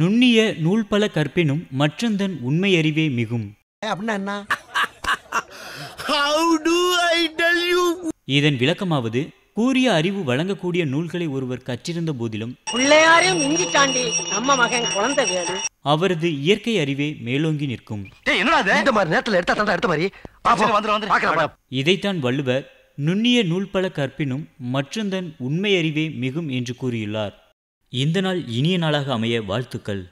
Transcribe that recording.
நுண்ணிய நூல் பல கற்பினும் மற்றந்தன் உண்மையறிவே மிகும் இதன் விளக்கமாவது கூறிய அறிவு வழங்கக்கூடிய நூல்களை ஒருவர் கற்றிருந்த போதிலும் அவரது இயற்கை அறிவே மேலோங்கி நிற்கும் இதைத்தான் வள்ளுவர் நுண்ணிய நூல் பல கற்பினும் மற்றந்தன் உண்மையறிவே மிகும் என்று கூறியுள்ளார் இந்த நாள் இனிய நாளாக அமைய வாழ்த்துக்கள்